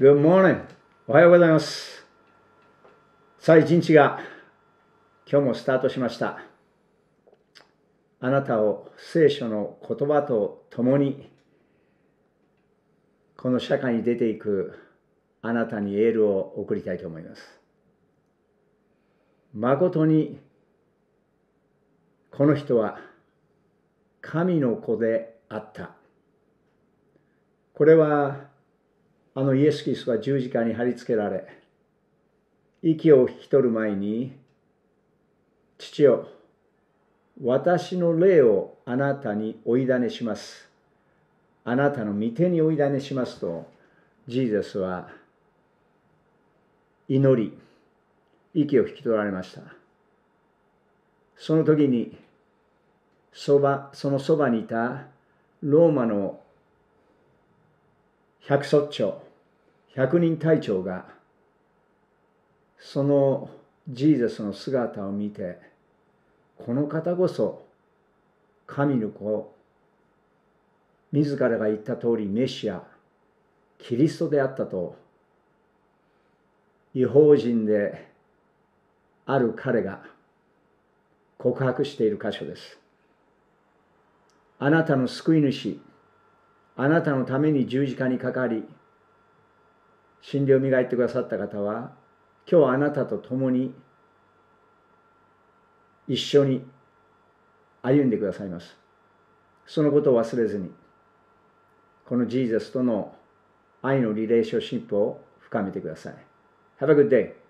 Good morning! おはようございます。さあ、一日が今日もスタートしました。あなたを聖書の言葉と共にこの社会に出ていくあなたにエールを送りたいと思います。誠にこの人は神の子であった。これはあのイエス・キリストが十字架に貼り付けられ息を引き取る前に父よ私の霊をあなたに追いだねしますあなたの御手に追いだねしますとジーザスは祈り息を引き取られましたその時にそばそのそばにいたローマの百卒長、百人隊長が、そのジーザスの姿を見て、この方こそ、神の子、自らが言った通りメシア、キリストであったと、違法人である彼が告白している箇所です。あなたの救い主、あなたのために十字架にかかり真理を磨いてくださった方は今日あなたと共に一緒に歩んでくださいますそのことを忘れずにこのジーザスとの愛のリレーションシップを深めてください Have a good day